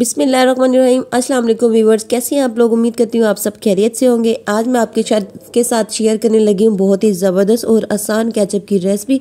बिसमिल्ल रहीम अस्सलाम वालेकुम व्यूवर्स कैसे हैं आप लोग उम्मीद करती हूँ आप सब खैरियत से होंगे आज मैं आपके साथ के साथ शेयर करने लगी हूँ बहुत ही ज़बरदस्त और आसान कैचअप की रेसिपी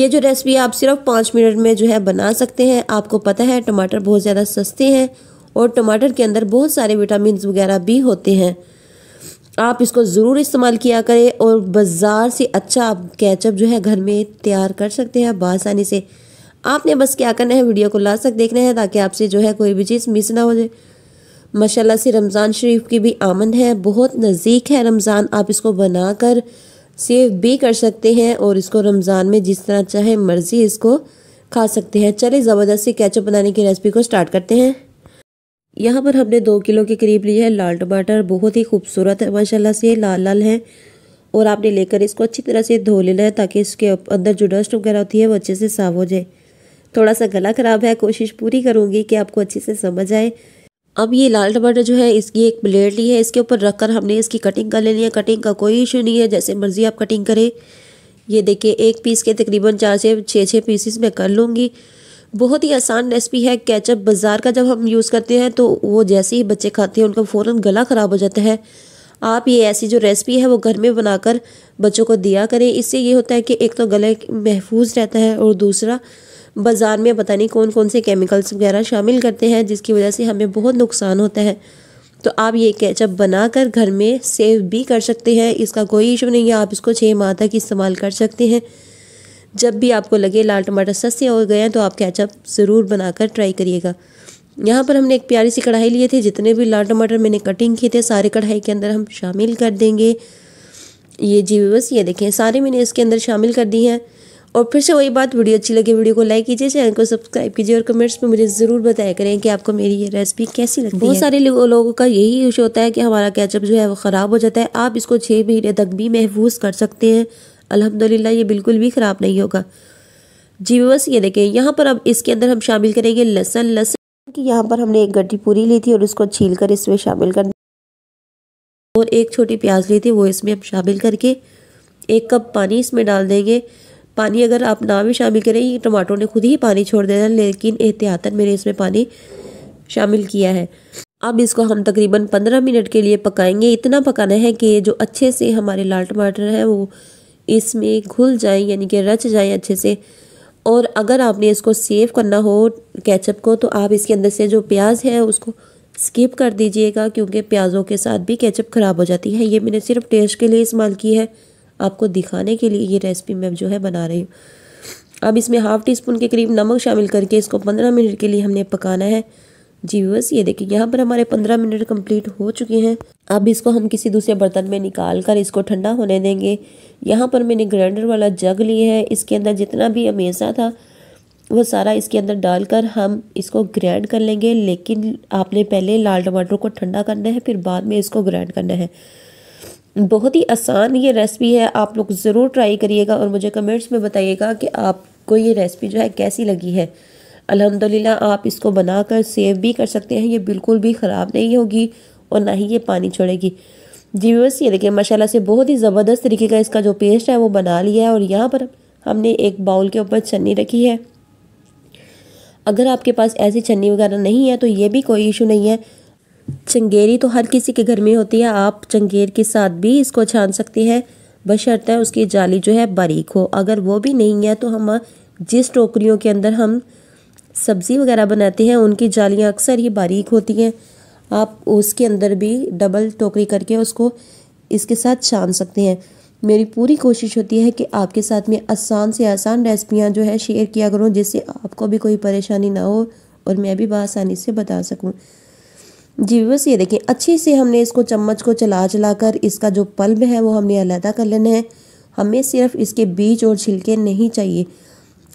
ये जो रेसिपी आप सिर्फ पाँच मिनट में जो है बना सकते हैं आपको पता है टमाटर बहुत ज़्यादा सस्ते हैं और टमाटर के अंदर बहुत सारे विटामिन वगैरह भी होते हैं आप इसको ज़रूर इस्तेमाल किया करें और बाज़ार से अच्छा आप कैचअप जो है घर में तैयार कर सकते हैं बासानी से आपने बस क्या करना है वीडियो को लास्ट तक देखना है ताकि आपसे जो है कोई भी चीज़ मिस ना हो जाए माशाला से रमज़ान शरीफ की भी आमन है बहुत नज़दीक है रमज़ान आप इसको बना कर सेव भी कर सकते हैं और इसको रमज़ान में जिस तरह चाहे मर्ज़ी इसको खा सकते हैं चलिए ज़बरदस्ती कैचअप बनाने की रेसिपी को स्टार्ट करते हैं यहाँ पर हमने दो किलो के करीब लिए है लाल टमाटर बहुत ही खूबसूरत है माशाल्लाह से लाल लाल है और आपने लेकर इसको अच्छी तरह से धो लेना है ताकि इसके अंदर जो डस्ट वगैरह होती है वो अच्छे से साफ हो जाए थोड़ा सा गला ख़राब है कोशिश पूरी करूँगी कि आपको अच्छे से समझ आए अब ये लाल टमाटर जो है इसकी एक प्लेट ली है इसके ऊपर रखकर हमने इसकी कटिंग कर लेनी है कटिंग का कोई इशू नहीं है जैसे मर्ज़ी आप कटिंग करें ये देखिए एक पीस के तकरीबन चार से छः छः पीसीस मैं कर लूँगी बहुत ही आसान रेसिपी है कैचअप बाज़ार का जब हम यूज़ करते हैं तो वो जैसे ही बच्चे खाते हैं उनका फ़ौर गला ख़राब हो जाता है आप ये ऐसी जो रेसिपी है वो घर में बनाकर बच्चों को दिया करें इससे ये होता है कि एक तो गले महफूज रहता है और दूसरा बाज़ार में पता नहीं कौन कौन से केमिकल्स वगैरह शामिल करते हैं जिसकी वजह से हमें बहुत नुकसान होता है तो आप ये बना बनाकर घर में सेव भी कर सकते हैं इसका कोई इशू नहीं है आप इसको छः माह तक इस्तेमाल कर सकते हैं जब भी आपको लगे लाल टमाटर सस्ते हो गए हैं तो आप कैचअप ज़रूर बनाकर ट्राई करिएगा यहाँ पर हमने एक प्यारी सी कढ़ाई लिए थे जितने भी लाल टमाटर मैंने कटिंग किए थे सारे कढ़ाई के अंदर हम शामिल कर देंगे ये जी बस ये देखें सारे मैंने इसके अंदर शामिल कर दी हैं और फिर से वही बात वीडियो अच्छी लगे वीडियो को लाइक कीजिए चैनल को सब्सक्राइब कीजिए और कमेंट्स में मुझे ज़रूर बताया करें कि आपको मेरी ये रेसिपी कैसी लगती है बहुत सारे लोगों का यही इशू होता है कि हमारा कैचअप जो है वो ख़राब हो जाता है आप इसको छः महीने तक भी महफूज कर सकते हैं अलहमदिल्ला ये बिल्कुल भी ख़राब नहीं होगा जी बस ये देखें यहाँ पर अब इसके अंदर हम शामिल करेंगे लहसन लहसन की यहाँ पर हमने एक गड्ढी पूरी ली थी और उसको छील कर इसमें शामिल कर और एक छोटी प्याज ली थी वो इसमें हम शामिल करके एक कप पानी इसमें डाल देंगे पानी अगर आप ना भी शामिल करें टमाटरों ने खुद ही पानी छोड़ देना लेकिन एहतियातन मैंने इसमें पानी शामिल किया है अब इसको हम तकरीबन पंद्रह मिनट के लिए पकाएंगे इतना पकाना है कि जो अच्छे से हमारे लाल टमाटर हैं वो इसमें घुल जाएँ यानी कि रच जाएँ अच्छे से और अगर आपने इसको सेव करना हो कैचअप को तो आप इसके अंदर से जो प्याज है उसको स्किप कर दीजिएगा क्योंकि प्याज़ों के साथ भी कैचअप ख़राब हो जाती है ये मैंने सिर्फ टेस्ट के लिए इस्तेमाल की है आपको दिखाने के लिए ये रेसिपी मैं जो है बना रही हूँ अब इसमें हाफ़ टी स्पून के करीब नमक शामिल करके इसको पंद्रह मिनट के लिए हमने पकाना है जी बस ये देखिए यहाँ पर हमारे पंद्रह मिनट कंप्लीट हो चुके हैं अब इसको हम किसी दूसरे बर्तन में निकाल कर इसको ठंडा होने देंगे यहाँ पर मैंने ग्राइंडर वाला जग लिया है इसके अंदर जितना भी अमेजा था वो सारा इसके अंदर डालकर हम इसको ग्राइंड कर लेंगे लेकिन आपने पहले लाल टमाटर को ठंडा करना है फिर बाद में इसको ग्राइंड करना है बहुत ही आसान ये रेसिपी है आप लोग ज़रूर ट्राई करिएगा और मुझे कमेंट्स में बताइएगा कि आपको ये रेसिपी जो है कैसी लगी है अल्हम्दुलिल्लाह आप इसको बनाकर सेव भी कर सकते हैं ये बिल्कुल भी ख़राब नहीं होगी और ना ही ये पानी छोड़ेगी जी बस ये देखिए माशाल्लाह से बहुत ही ज़बरदस्त तरीके का इसका जो पेस्ट है वो बना लिया है और यहाँ पर हमने एक बाउल के ऊपर छन्नी रखी है अगर आपके पास ऐसी छन्नी वगैरह नहीं है तो ये भी कोई इशू नहीं है चंगेरी तो हर किसी के घर में होती है आप चंगेर के साथ भी इसको छान सकते हैं है उसकी जाली जो है बारीक हो अगर वो भी नहीं है तो हम जिस टोकरियों के अंदर हम सब्ज़ी वगैरह बनाते हैं उनकी जालियाँ अक्सर ही बारीक होती हैं आप उसके अंदर भी डबल टोकरी करके उसको इसके साथ छान सकते हैं मेरी पूरी कोशिश होती है कि आपके साथ में आसान से आसान रेसिपियाँ जो है शेयर किया करूँ जिससे आपको भी कोई परेशानी ना हो और मैं भी बसानी से बता सकूँ जी बस ये देखिए अच्छे से हमने इसको चम्मच को चला चला कर इसका जो पल्ब है वो हमने अलहदा कर लेना है हमें सिर्फ इसके बीज और छिलके नहीं चाहिए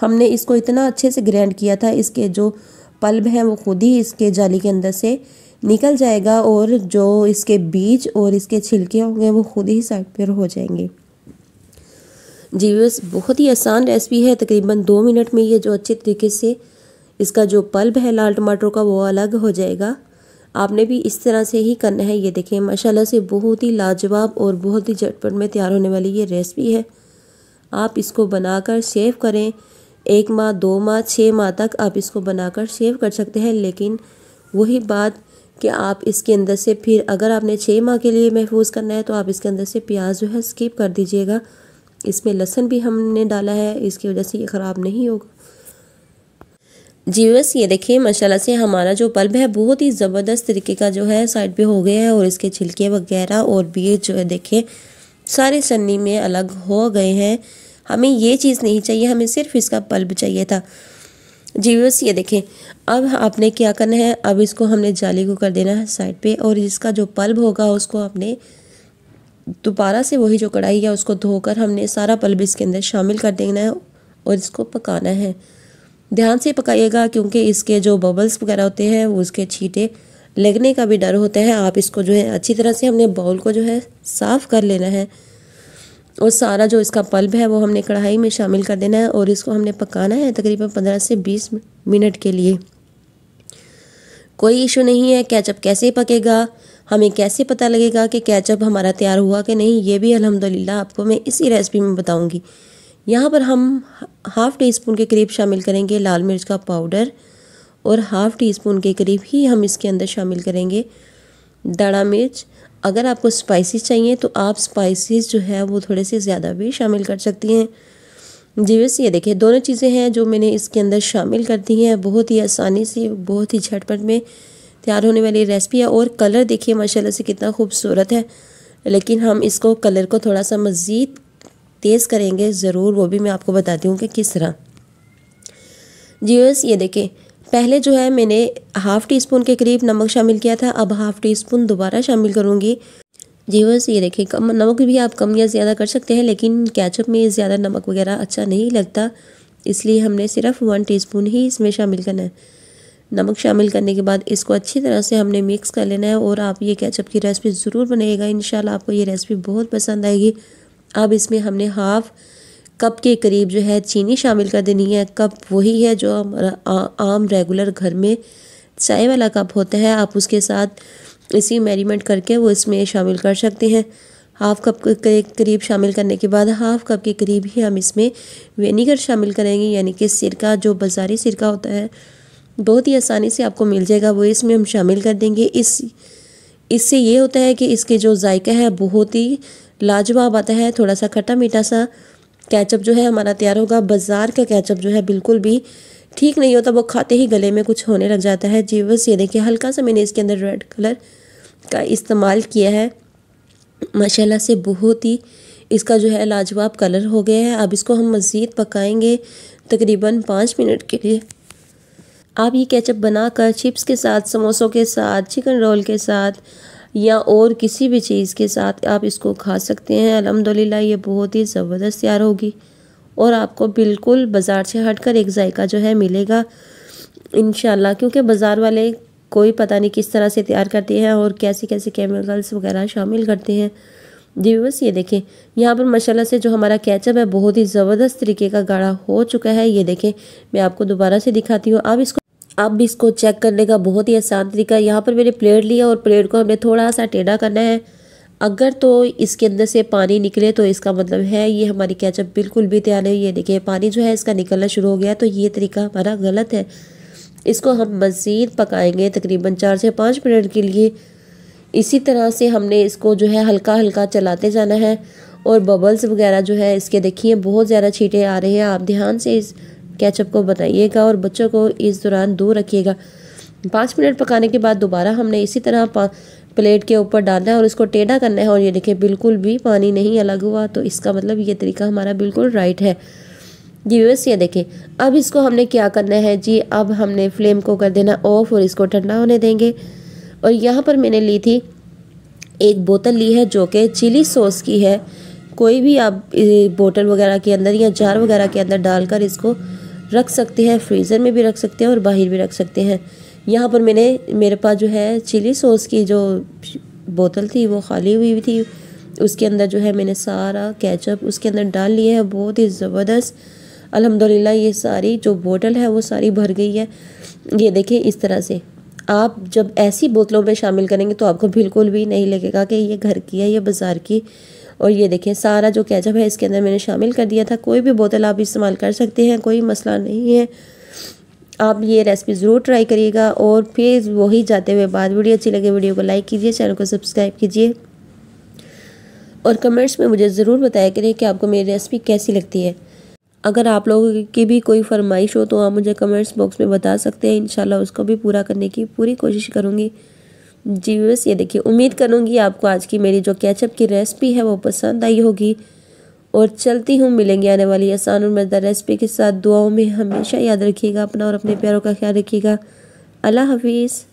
हमने इसको इतना अच्छे से ग्रैंड किया था इसके जो पल्ब हैं वो खुद ही इसके जाली के अंदर से निकल जाएगा और जो इसके बीज और इसके छिलके होंगे वो खुद ही साइड पर हो जाएंगे जी बस बहुत ही आसान रेसिपी है तकरीबन दो मिनट में ये जो अच्छे तरीके से इसका जो पल्ब है लाल टमाटरों का वो अलग हो जाएगा आपने भी इस तरह से ही करना है ये देखें माशाला से बहुत ही लाजवाब और बहुत ही झटपट में तैयार होने वाली ये रेसिपी है आप इसको बनाकर सेव करें एक माह दो माह छः माह तक आप इसको बनाकर सेव कर सकते हैं लेकिन वही बात कि आप इसके अंदर से फिर अगर आपने छः माह के लिए महफूज करना है तो आप इसके अंदर से प्याज जो है स्किप कर दीजिएगा इसमें लहसन भी हमने डाला है इसकी वजह से ये ख़राब नहीं होगा जीवस ये देखिए माशाल्लाह से हमारा जो बल्ब है बहुत ही ज़बरदस्त तरीके का जो है साइड पे हो गया है और इसके छिलके वगैरह और बीज जो है देखिए सारे सन्नी में अलग हो गए हैं हमें ये चीज़ नहीं चाहिए हमें सिर्फ इसका बल्ब चाहिए था जीवस ये देखें अब आपने क्या करना है अब इसको हमने जाली को कर देना है साइड पे और इसका जो पल्ब होगा उसको आपने दोबारा से वही जो कढ़ाई है उसको धोकर हमने सारा पल्ब इसके अंदर शामिल कर देना है और इसको पकाना है ध्यान से पकाइएगा क्योंकि इसके जो बबल्स वगैरह होते हैं वो उसके छीटे लगने का भी डर होता है आप इसको जो है अच्छी तरह से हमने बाउल को जो है साफ़ कर लेना है और सारा जो इसका पल्ब है वो हमने कढ़ाई में शामिल कर देना है और इसको हमने पकाना है तकरीबन पंद्रह से बीस मिनट के लिए कोई इशू नहीं है कैचअप कैसे पकेगा हमें कैसे पता लगेगा कि कैचअप हमारा तैयार हुआ कि नहीं ये भी अलहमदिल्ला आपको मैं इसी रेसिपी में बताऊँगी यहाँ पर हम हाफ़ टी स्पून के करीब शामिल करेंगे लाल मिर्च का पाउडर और हाफ़ टी स्पून के करीब ही हम इसके अंदर शामिल करेंगे दड़ा मिर्च अगर आपको स्पाइसी चाहिए तो आप स्पाइसेस जो है वो थोड़े से ज़्यादा भी शामिल कर सकती हैं जी वैसे ये देखिए दोनों चीज़ें हैं जो मैंने इसके अंदर शामिल कर दी हैं बहुत ही आसानी से बहुत ही झटपट में तैयार होने वाली रेसिपी है और कलर देखिए माशाल्लाह से कितना खूबसूरत है लेकिन हम इसको कलर को थोड़ा सा मज़ीद तेज़ करेंगे ज़रूर वो भी मैं आपको बताती हूँ कि किस तरह जी बस ये देखें पहले जो है मैंने हाफ़ टी स्पून के करीब नमक शामिल किया था अब हाफ़ टी स्पून दोबारा शामिल करूँगी जी बस ये देखें कम नमक भी आप कम या ज़्यादा कर सकते हैं लेकिन कैचअप में ज़्यादा नमक वगैरह अच्छा नहीं लगता इसलिए हमने सिर्फ वन टी ही इसमें शामिल करना है नमक शामिल करने के बाद इसको अच्छी तरह से हमने मिक्स कर लेना है और आप ये कैचअप की रेसिपी ज़रूर बनाइएगा इन आपको ये रेसिपी बहुत पसंद आएगी अब इसमें हमने हाफ़ कप के करीब जो है चीनी शामिल कर देनी है कप वही है जो हमारा आम रेगुलर घर में चाय वाला कप होता है आप उसके साथ इसी मेरीमेंट करके वो इसमें शामिल कर सकते हैं हाफ़ कप के करीब शामिल करने के बाद हाफ़ कप के करीब ही हम इसमें वेनीगर शामिल करेंगे यानी कि सिरका जो बाज़ारी सिरका होता है बहुत ही आसानी से आपको मिल जाएगा वो इसमें हम शामिल कर देंगे इस इससे ये होता है कि इसके जो जायका है बहुत ही लाजवाब आता है थोड़ा सा खट्टा मीठा सा कैचअप जो है हमारा तैयार होगा बाज़ार का कैचअप जो है बिल्कुल भी ठीक नहीं होता वो खाते ही गले में कुछ होने लग जाता है जी बस ये देखिए हल्का सा मैंने इसके अंदर रेड कलर का इस्तेमाल किया है माशाल्लाह से बहुत ही इसका जो है लाजवाब कलर हो गया है अब इसको हम मज़ीद पकाएंगे तकरीबन पाँच मिनट के लिए आप ये केचप बनाकर चिप्स के साथ समोसों के साथ चिकन रोल के साथ या और किसी भी चीज़ के साथ आप इसको खा सकते हैं अलहमदिल्ला ये बहुत ही ज़बरदस्त तैयार होगी और आपको बिल्कुल बाज़ार से हट कर एक जायका जो है मिलेगा इन क्योंकि बाज़ार वाले कोई पता नहीं किस तरह से तैयार करते हैं और कैसे कैसे केमिकल्स वगैरह शामिल करते हैं जी बस ये देखें यहाँ पर माशाला से जो हमारा कैचअप है बहुत ही ज़बरदस्त तरीके का गाढ़ा हो चुका है ये देखें मैं आपको दोबारा से दिखाती हूँ आप इसको अब इसको चेक करने का बहुत ही आसान तरीका यहाँ पर मैंने प्लेट लिया और प्लेट को हमने थोड़ा सा टेढ़ा करना है अगर तो इसके अंदर से पानी निकले तो इसका मतलब है ये हमारी कैचअप बिल्कुल भी तैयार नहीं है देखिए पानी जो है इसका निकलना शुरू हो गया तो ये तरीका हमारा गलत है इसको हम मज़ीद पकाएंगे तकरीबन चार से पाँच मिनट के लिए इसी तरह से हमने इसको जो है हल्का हल्का चलाते जाना है और बबल्स वगैरह जो है इसके देखिए बहुत ज़्यादा छीटे आ रहे हैं आप ध्यान से इस कैचअप को बताइएगा और बच्चों को इस दौरान दूर रखिएगा पाँच मिनट पकाने के बाद दोबारा हमने इसी तरह प्लेट के ऊपर डालना है और इसको टेढ़ा करना है और ये देखें बिल्कुल भी पानी नहीं अलग हुआ तो इसका मतलब ये तरीका हमारा बिल्कुल राइट है जी व्यवर्स ये देखें अब इसको हमने क्या करना है जी अब हमने फ्लेम को कर देना ऑफ और इसको ठंडा होने देंगे और यहाँ पर मैंने ली थी एक बोतल ली है जो कि चिली सॉस की है कोई भी आप बोतल वगैरह के अंदर या जार वगैरह के अंदर डालकर इसको रख सकते हैं फ्रीज़र में भी रख सकते हैं और बाहर भी रख सकते हैं यहाँ पर मैंने मेरे पास जो है चिली सॉस की जो बोतल थी वो खाली हुई थी उसके अंदर जो है मैंने सारा कैचअप उसके अंदर डाल लिया है बहुत ही ज़बरदस्त अल्हम्दुलिल्लाह ये सारी जो बोतल है वो सारी भर गई है ये देखें इस तरह से आप जब ऐसी बोतलों में शामिल करेंगे तो आपको बिल्कुल भी नहीं लगेगा कि ये घर की है या बाज़ार की और ये देखें सारा जो कैचअप है इसके अंदर मैंने शामिल कर दिया था कोई भी बोतल आप इस्तेमाल कर सकते हैं कोई मसला नहीं है आप ये रेसिपी ज़रूर ट्राई करिएगा और फिर वही जाते हुए बाद वीडियो अच्छी लगे वीडियो को लाइक कीजिए चैनल को सब्सक्राइब कीजिए और कमेंट्स में मुझे ज़रूर बताया करें कि आपको मेरी रेसिपी कैसी लगती है अगर आप लोगों की भी कोई फरमाइश हो तो आप मुझे कमेंट्स बॉक्स में बता सकते हैं इन उसको भी पूरा करने की पूरी कोशिश करूँगी जी बस ये देखिए उम्मीद करूँगी आपको आज की मेरी जो कैचअप की रेसिपी है वो पसंद आई होगी और चलती हूँ मिलेंगे आने वाली आसान और मज़ेदार रेसिपी के साथ दुआओं में हमेशा याद रखिएगा अपना और अपने प्यारों का ख्याल रखिएगा अल्लाह हाफिज़